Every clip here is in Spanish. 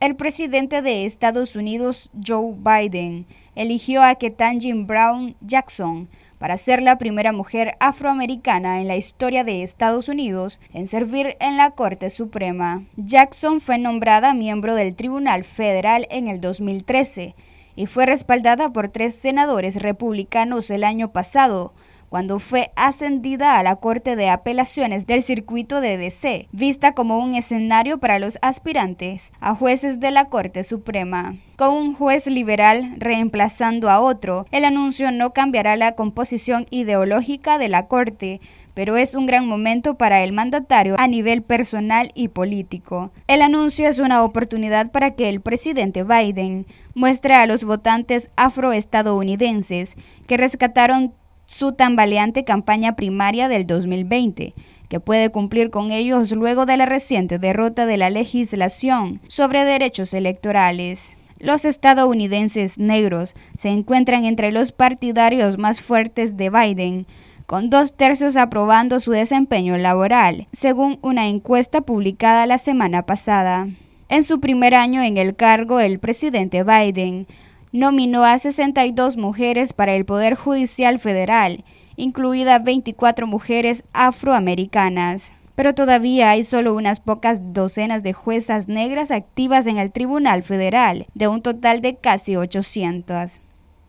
El presidente de Estados Unidos, Joe Biden, eligió a Ketanji Brown Jackson para ser la primera mujer afroamericana en la historia de Estados Unidos en servir en la Corte Suprema. Jackson fue nombrada miembro del Tribunal Federal en el 2013 y fue respaldada por tres senadores republicanos el año pasado, cuando fue ascendida a la Corte de Apelaciones del Circuito de DC, vista como un escenario para los aspirantes a jueces de la Corte Suprema. Con un juez liberal reemplazando a otro, el anuncio no cambiará la composición ideológica de la Corte, pero es un gran momento para el mandatario a nivel personal y político. El anuncio es una oportunidad para que el presidente Biden muestre a los votantes afroestadounidenses que rescataron su tambaleante campaña primaria del 2020 que puede cumplir con ellos luego de la reciente derrota de la legislación sobre derechos electorales. Los estadounidenses negros se encuentran entre los partidarios más fuertes de Biden, con dos tercios aprobando su desempeño laboral, según una encuesta publicada la semana pasada. En su primer año en el cargo, el presidente Biden nominó a 62 mujeres para el Poder Judicial Federal, incluidas 24 mujeres afroamericanas. Pero todavía hay solo unas pocas docenas de juezas negras activas en el Tribunal Federal, de un total de casi 800.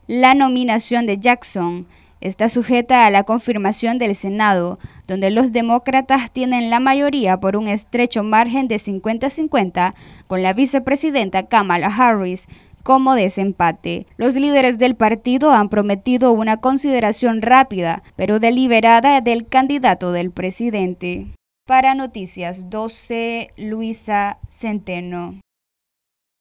La nominación de Jackson está sujeta a la confirmación del Senado, donde los demócratas tienen la mayoría por un estrecho margen de 50-50, con la vicepresidenta Kamala Harris como desempate. Los líderes del partido han prometido una consideración rápida, pero deliberada del candidato del presidente. Para Noticias 12, Luisa Centeno.